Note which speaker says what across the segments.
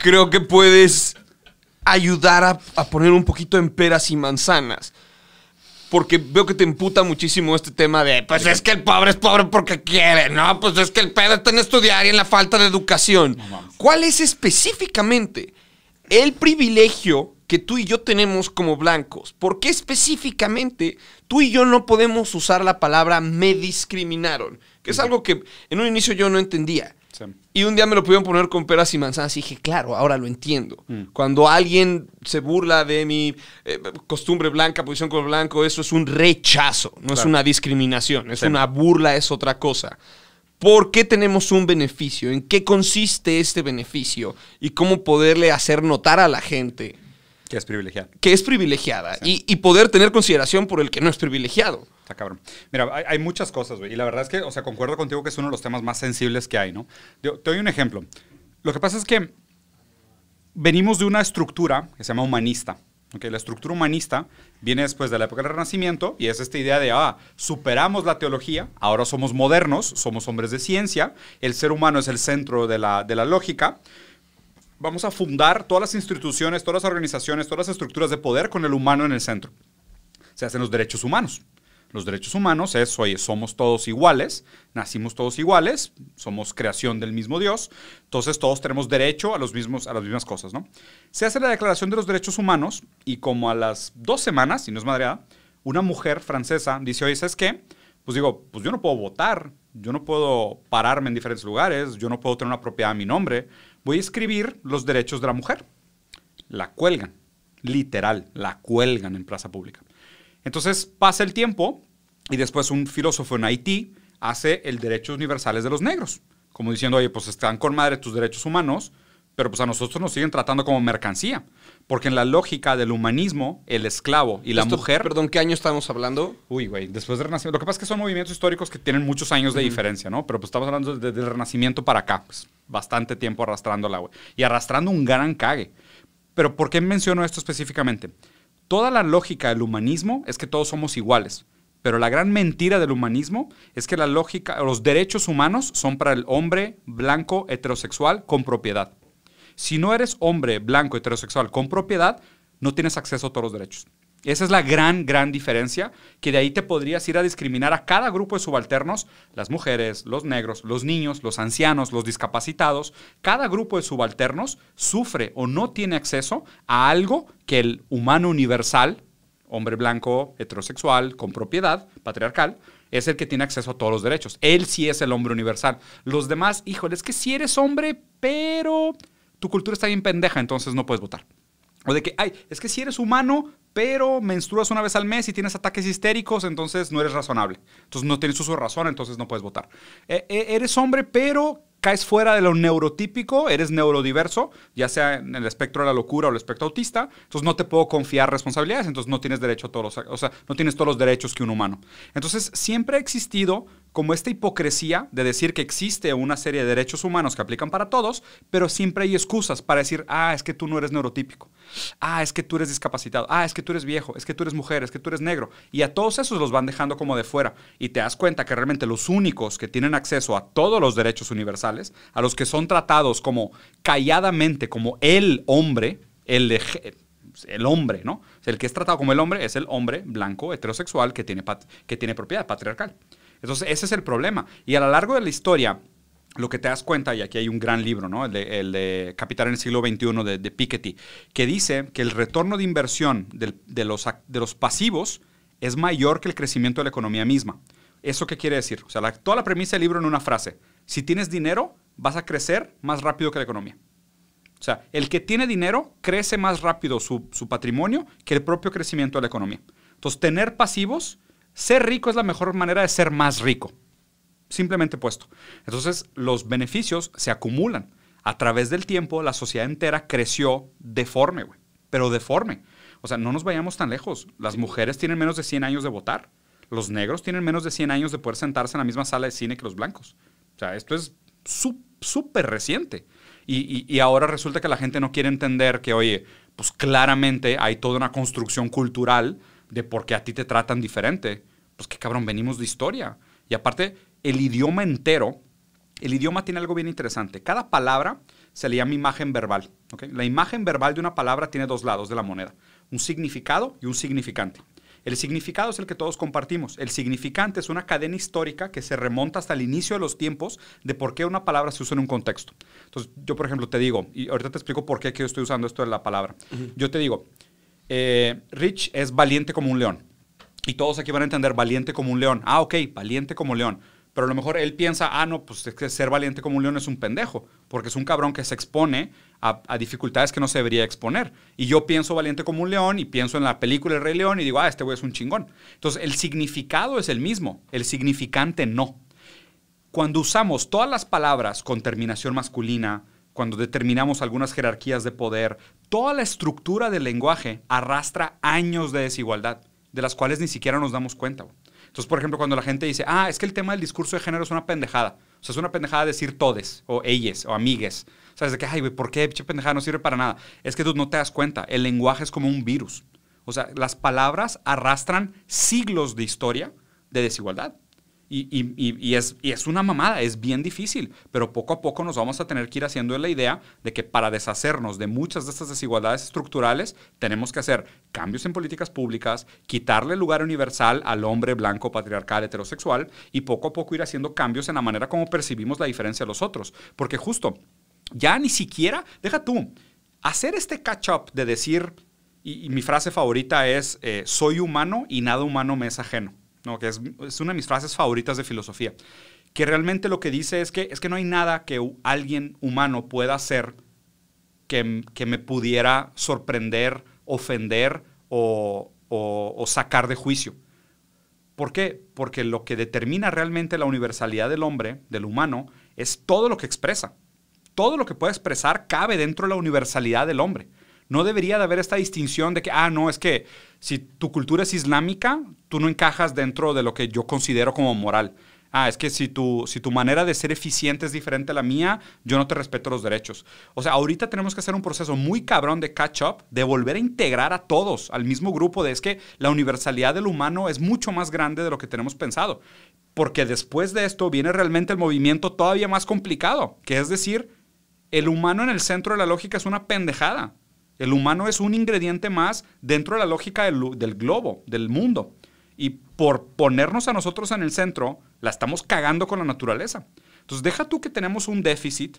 Speaker 1: creo que puedes ayudar a, poner un poquito en peras y manzanas porque veo que te emputa muchísimo este tema de, pues es que el pobre es pobre porque quiere, ¿no? Pues es que el pedo está en estudiar y en la falta de educación. ¿Cuál es específicamente el privilegio que tú y yo tenemos como blancos? ¿Por qué específicamente tú y yo no podemos usar la palabra me discriminaron? Que es algo que en un inicio yo no entendía. Y un día me lo pudieron poner con peras y manzanas y dije, claro, ahora lo entiendo. Mm. Cuando alguien se burla de mi eh, costumbre blanca, posición con blanco, eso es un rechazo, no es una discriminación, es una burla, es otra cosa. ¿Por qué tenemos un beneficio? ¿En qué consiste este beneficio? ¿Y cómo poderle hacer notar a la gente? Que es privilegiada. Que es privilegiada. Y, poder tener consideración por el que no es privilegiado. Está cabrón. Mira, hay, muchas cosas, güey. Y la verdad es que, o sea, concuerdo contigo que es uno de los temas más sensibles que hay, ¿no? te doy un ejemplo. Lo que pasa es que venimos de una estructura que se llama humanista. la estructura humanista viene después de la época del Renacimiento y es esta idea de, ah, superamos la teología, ahora somos modernos, somos hombres de ciencia, el ser humano es el centro de la, de la lógica vamos a fundar todas las instituciones, todas las organizaciones, todas las estructuras de poder con el humano en el centro. Se hacen los derechos humanos. Los derechos humanos es, oye, somos todos iguales, nacimos todos iguales, somos creación del mismo Dios, entonces todos tenemos derecho a, los mismos, a las mismas cosas, ¿no? Se hace la Declaración de los Derechos Humanos y como a las dos semanas, si no es madreada, una mujer francesa dice, oye, ¿sabes qué? Pues digo, pues yo no puedo votar, yo no puedo pararme en diferentes lugares, yo no puedo tener una propiedad a mi nombre, voy a escribir los derechos de la mujer. La cuelgan, literal, la cuelgan en plaza pública. Entonces pasa el tiempo y después un filósofo en Haití hace el derecho universales de los negros, como diciendo, oye, pues están con madre tus derechos humanos, pero pues a nosotros nos siguen tratando como mercancía. Porque en la lógica del humanismo, el esclavo y la mujer. Perdón, ¿qué año estamos hablando? Uy, güey, después del Renacimiento. Lo que pasa es que son movimientos históricos que tienen muchos años de diferencia, ¿no? Pero pues estamos hablando desde el Renacimiento para acá, pues, bastante tiempo arrastrándola, güey. Y arrastrando un gran cague. Pero ¿por qué menciono esto específicamente? Toda la lógica del humanismo es que todos somos iguales. Pero la gran mentira del humanismo es que la lógica, los derechos humanos son para el hombre blanco heterosexual con propiedad. Si no eres hombre blanco heterosexual con propiedad, no tienes acceso a todos los derechos. Esa es la gran, gran diferencia, que de ahí te podrías ir a discriminar a cada grupo de subalternos, las mujeres, los negros, los niños, los ancianos, los discapacitados. Cada grupo de subalternos sufre o no tiene acceso a algo que el humano universal, hombre blanco, heterosexual, con propiedad, patriarcal, es el que tiene acceso a todos los derechos. Él sí es el hombre universal. Los demás, híjole, es que si sí eres hombre, pero tu cultura está bien pendeja, entonces no puedes votar. O de que, ay, es que si eres humano, pero menstruas una vez al mes y tienes ataques histéricos, entonces no eres razonable. Entonces no tienes uso de razón, entonces no puedes votar. E, e, eres hombre, pero caes fuera de lo neurotípico, eres neurodiverso, ya sea en el espectro de la locura o el espectro autista, entonces no te puedo confiar responsabilidades, entonces no tienes derecho a todos o sea, no tienes todos los derechos que un humano. Entonces siempre ha existido como esta hipocresía de decir que existe una serie de derechos humanos que aplican para todos, pero siempre hay excusas para decir, ah, es que tú no eres neurotípico, ah, es que tú eres discapacitado, ah, es que tú eres viejo, es que tú eres mujer, es que tú eres negro. Y a todos esos los van dejando como de fuera. Y te das cuenta que realmente los únicos que tienen acceso a todos los derechos universales, a los que son tratados como calladamente, como el hombre, el, el hombre, ¿no? el que es tratado como el hombre es el hombre blanco, heterosexual, que tiene, que tiene propiedad patriarcal. Entonces, ese es el problema. Y a lo largo de la historia, lo que te das cuenta, y aquí hay un gran libro, el, de, Capital en el siglo XXI de, Piketty, que dice que el retorno de inversión de, los, pasivos es mayor que el crecimiento de la economía misma. ¿Eso qué quiere decir? O sea, toda la premisa del libro en una frase. Si tienes dinero, vas a crecer más rápido que la economía. O sea, el que tiene dinero crece más rápido su, su patrimonio que el propio crecimiento de la economía. Entonces, tener pasivos ser rico es la mejor manera de ser más rico. Simplemente puesto. Entonces, los beneficios se acumulan. A través del tiempo, la sociedad entera creció deforme, güey. Pero deforme. O sea, no nos vayamos tan lejos. Las mujeres tienen menos de 100 años de votar. Los negros tienen menos de 100 años de poder sentarse en la misma sala de cine que los blancos. O sea, esto es súper reciente. Y, ahora resulta que la gente no quiere entender que, oye, pues claramente hay toda una construcción cultural de por qué a ti te tratan diferente. Pues qué cabrón, venimos de historia. Y aparte, el idioma entero, el idioma tiene algo bien interesante. Cada palabra se le llama imagen verbal. La imagen verbal de una palabra tiene dos lados de la moneda, un significado y un significante. El significado es el que todos compartimos. El significante es una cadena histórica que se remonta hasta el inicio de los tiempos de por qué una palabra se usa en un contexto. Entonces, yo, por ejemplo, te digo, y ahorita te explico por qué que yo estoy usando esto de la palabra. Yo te digo, eh, Rich es valiente como un león. Y todos aquí van a entender valiente como un león. Ah, ok, valiente como león. Pero a lo mejor él piensa, ah, no, pues que ser valiente como un león es un pendejo, porque es un cabrón que se expone a, a, dificultades que no se debería exponer. Y yo pienso valiente como un león y pienso en la película El Rey León y digo, ah, este güey es un chingón. Entonces, el significado es el mismo, el significante no. Cuando usamos todas las palabras con terminación masculina, cuando determinamos algunas jerarquías de poder, toda la estructura del lenguaje arrastra años de desigualdad, de las cuales ni siquiera nos damos cuenta. Entonces, por ejemplo, cuando la gente dice, ah, es que el tema del discurso de género es una pendejada. O sea, es una pendejada decir todes, o ellas, o amigues. O sea, es de que, ay, ¿por qué pendejada no sirve para nada? Es que tú no te das cuenta. El lenguaje es como un virus. O sea, las palabras arrastran siglos de historia de desigualdad. Y, es, una mamada, es bien difícil, pero poco a poco nos vamos a tener que ir haciendo la idea de que para deshacernos de muchas de estas desigualdades estructurales, tenemos que hacer cambios en políticas públicas, quitarle lugar universal al hombre blanco, patriarcal, heterosexual, y poco a poco ir haciendo cambios en la manera como percibimos la diferencia de los otros. Porque justo, ya ni siquiera, deja tú, hacer este catch-up de decir, y, mi frase favorita es, eh, soy humano y nada humano me es ajeno que es, una de mis frases favoritas de filosofía, que realmente lo que dice es que, es que no hay nada que alguien humano pueda hacer que, me pudiera sorprender, ofender o, o, sacar de juicio. ¿Por qué? Porque lo que determina realmente la universalidad del hombre, del humano, es todo lo que expresa. Todo lo que puede expresar cabe dentro de la universalidad del hombre no debería de haber esta distinción de que, ah, no, es que si tu cultura es islámica, tú no encajas dentro de lo que yo considero como moral. Ah, es que si tu, si tu manera de ser eficiente es diferente a la mía, yo no te respeto los derechos. O sea, ahorita tenemos que hacer un proceso muy cabrón de catch up, de volver a integrar a todos al mismo grupo, de es que la universalidad del humano es mucho más grande de lo que tenemos pensado. Porque después de esto viene realmente el movimiento todavía más complicado, que es decir, el humano en el centro de la lógica es una pendejada. El humano es un ingrediente más dentro de la lógica del, globo, del mundo. Y por ponernos a nosotros en el centro, la estamos cagando con la naturaleza. Entonces, deja tú que tenemos un déficit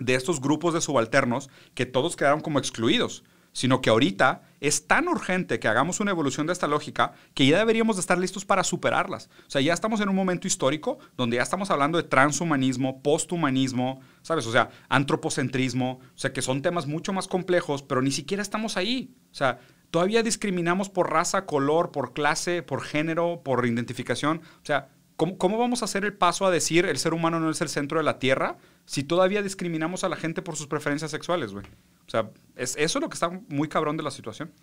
Speaker 1: de estos grupos de subalternos que todos quedaron como excluidos, sino que ahorita es tan urgente que hagamos una evolución de esta lógica que ya deberíamos de estar listos para superarlas. O sea, ya estamos en un momento histórico donde ya estamos hablando de transhumanismo, posthumanismo, ¿sabes? O sea, antropocentrismo, o sea, que son temas mucho más complejos, pero ni siquiera estamos ahí. O sea, todavía discriminamos por raza, color, por clase, por género, por identificación. O sea, ¿Cómo, ¿cómo, vamos a hacer el paso a decir el ser humano no es el centro de la Tierra si todavía discriminamos a la gente por sus preferencias sexuales, güey? O sea, es, eso es lo que está muy cabrón de la situación.